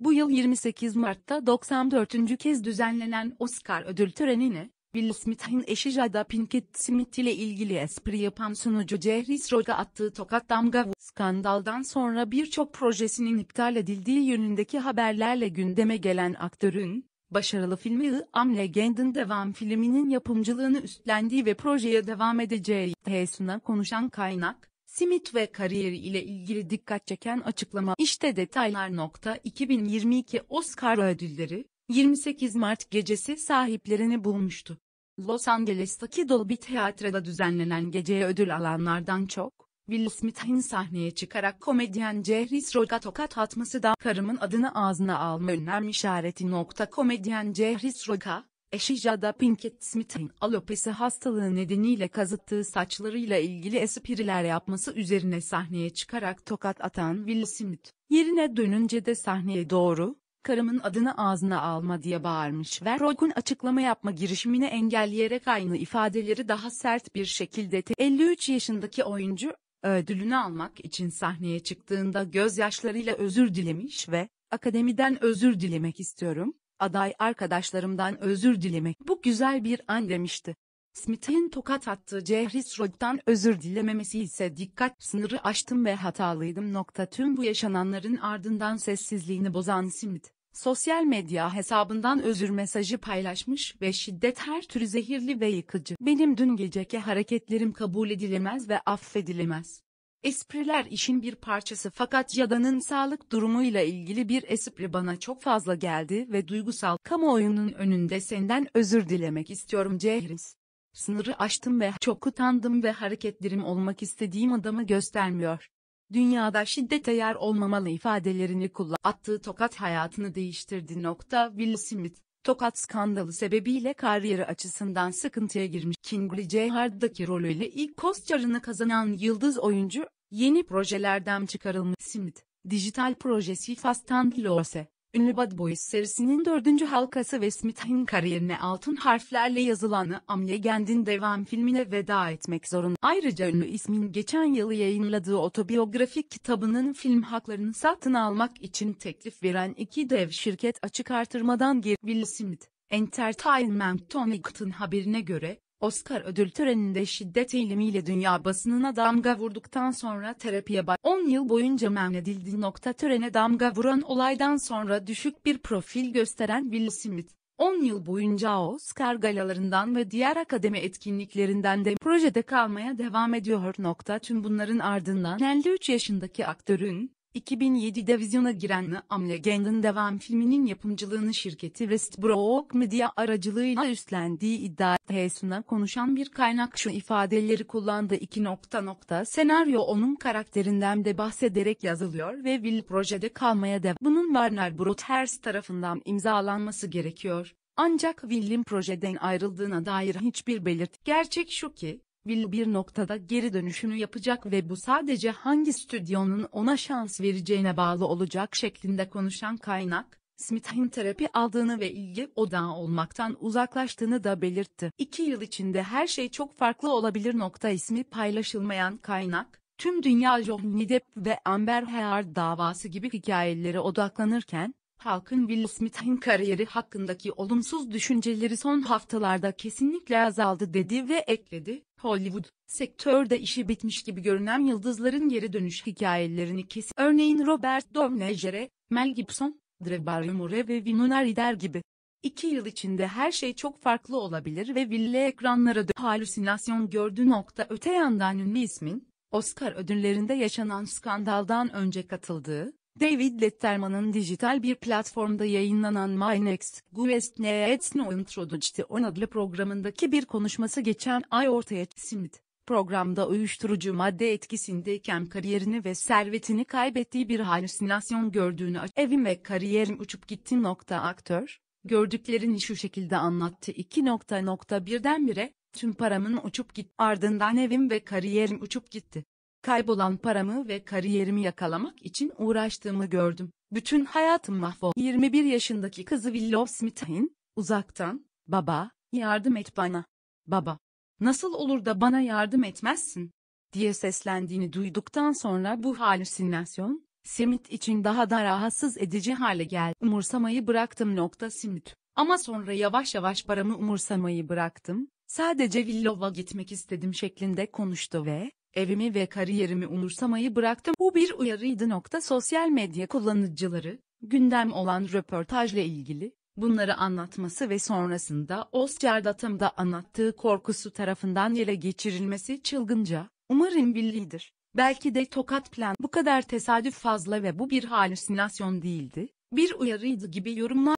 Bu yıl 28 Mart'ta 94. kez düzenlenen Oscar ödül törenini, Will Smith'in eşi Jada Pinkett Smith ile ilgili espri yapan sunucu Cehris Roga attığı tokat damga skandaldan sonra birçok projesinin iptal edildiği yönündeki haberlerle gündeme gelen aktörün, başarılı filmi I Am Legend'in devam filminin yapımcılığını üstlendiği ve projeye devam edeceği iddiasına konuşan kaynak, Simit ve kariyeri ile ilgili dikkat çeken açıklama işte detaylar. Nokta 2022 Oscar ödülleri 28 Mart gecesi sahiplerini bulmuştu. Los Angeles'taki Dolby Theatre'da düzenlenen geceye ödül alanlardan çok, Will Smith'in sahneye çıkarak komedyen Cehris Rock'a tokat atması da karımın adını ağzına alma önem işareti. Nokta komedyen Cehris Rock'a, Eşi Jada Pinkett Smith'in alopesi hastalığı nedeniyle kazıttığı saçlarıyla ilgili espriler yapması üzerine sahneye çıkarak tokat atan Will Smith, yerine dönünce de sahneye doğru, karımın adını ağzına alma diye bağırmış ve Rock'un açıklama yapma girişimini engelleyerek aynı ifadeleri daha sert bir şekilde 53 yaşındaki oyuncu, ödülünü almak için sahneye çıktığında gözyaşlarıyla özür dilemiş ve, akademiden özür dilemek istiyorum, aday arkadaşlarımdan özür dilemek bu güzel bir an demişti. Smith'in tokat attığı Cehris Rod'dan özür dilememesi ise dikkat sınırı aştım ve hatalıydım. Nokta. Tüm bu yaşananların ardından sessizliğini bozan Smith, sosyal medya hesabından özür mesajı paylaşmış ve şiddet her türü zehirli ve yıkıcı. Benim dün geceki hareketlerim kabul edilemez ve affedilemez. Espriler işin bir parçası fakat Yada'nın sağlık durumuyla ilgili bir espri bana çok fazla geldi ve duygusal kamuoyunun önünde senden özür dilemek istiyorum Cehriz. Sınırı aştım ve çok utandım ve hareketlerim olmak istediğim adamı göstermiyor. Dünyada şiddete yer olmamalı ifadelerini kullan. Attığı tokat hayatını değiştirdi. Nokta Will Smith Tokat skandalı sebebiyle kariyeri açısından sıkıntıya girmiş Kingsley Cehard'daki rolüyle ilk Oscar'ını kazanan yıldız oyuncu, yeni projelerden çıkarılmış Simit, dijital projesi Fast and Lose, Ünlü Bad Boys serisinin dördüncü halkası ve Smith'in kariyerine altın harflerle yazılanı Am Legend'in devam filmine veda etmek zorunda. Ayrıca ünlü ismin geçen yıl yayınladığı otobiyografik kitabının film haklarını satın almak için teklif veren iki dev şirket açık artırmadan geri Will Smith. Entertainment Tonics'ın haberine göre, Oscar ödül töreninde şiddet eğilimiyle dünya basınına damga vurduktan sonra terapiye 10 yıl boyunca memnedildi. Nokta törene damga vuran olaydan sonra düşük bir profil gösteren Will Smith, 10 yıl boyunca Oscar galalarından ve diğer akademi etkinliklerinden de projede kalmaya devam ediyor. Nokta tüm bunların ardından 53 yaşındaki aktörün, 2007 devizyona giren The Legend'in devam filminin yapımcılığını şirketi Westbrook Media aracılığıyla üstlendiği iddia Hesuna konuşan bir kaynak şu ifadeleri kullandı. 2 nokta nokta senaryo onun karakterinden de bahsederek yazılıyor ve Will projede kalmaya devam. Bunun Warner Bros. tarafından imzalanması gerekiyor. Ancak Will'in projeden ayrıldığına dair hiçbir belirti. Gerçek şu ki, Will bir noktada geri dönüşünü yapacak ve bu sadece hangi stüdyonun ona şans vereceğine bağlı olacak şeklinde konuşan kaynak, Smith'in terapi aldığını ve ilgi odağı olmaktan uzaklaştığını da belirtti. İki yıl içinde her şey çok farklı olabilir nokta ismi paylaşılmayan kaynak, tüm dünya Johnny Depp ve Amber Heard davası gibi hikayelere odaklanırken, halkın Will Smith'in kariyeri hakkındaki olumsuz düşünceleri son haftalarda kesinlikle azaldı dedi ve ekledi. Hollywood, sektörde işi bitmiş gibi görünen yıldızların geri dönüş hikayelerini kesin. Örneğin Robert Downey Jr., Mel Gibson, Drew Barrymore ve Winona Ryder gibi. İki yıl içinde her şey çok farklı olabilir ve villa ekranlara da halüsinasyon gördü nokta öte yandan ünlü ismin, Oscar ödüllerinde yaşanan skandaldan önce katıldığı, David Letterman'ın dijital bir platformda yayınlanan My Next Guest Needs No Introduction adlı programındaki bir konuşması geçen ay ortaya Smith, programda uyuşturucu madde etkisindeyken kariyerini ve servetini kaybettiği bir halüsinasyon gördüğünü evim ve kariyerim uçup gitti nokta aktör, gördüklerini şu şekilde anlattı 2 nokta nokta birdenbire, tüm paramın uçup gitti ardından evim ve kariyerim uçup gitti. Kaybolan paramı ve kariyerimi yakalamak için uğraştığımı gördüm. Bütün hayatım mahvol. 21 yaşındaki kızı Willow Smith'in, uzaktan, baba, yardım et bana. Baba, nasıl olur da bana yardım etmezsin? diye seslendiğini duyduktan sonra bu halüsinasyon, Smith için daha da rahatsız edici hale geldi. Umursamayı bıraktım nokta Smith. Ama sonra yavaş yavaş paramı umursamayı bıraktım. Sadece Villov'a gitmek istedim şeklinde konuştu ve Evimi ve kariyerimi umursamayı bıraktım. Bu bir uyarıydı. Nokta. Sosyal medya kullanıcıları, gündem olan röportajla ilgili, bunları anlatması ve sonrasında Oscar Datım'da anlattığı korkusu tarafından ele geçirilmesi çılgınca, umarım billidir. Belki de tokat plan bu kadar tesadüf fazla ve bu bir halüsinasyon değildi, bir uyarıydı gibi yorumlar.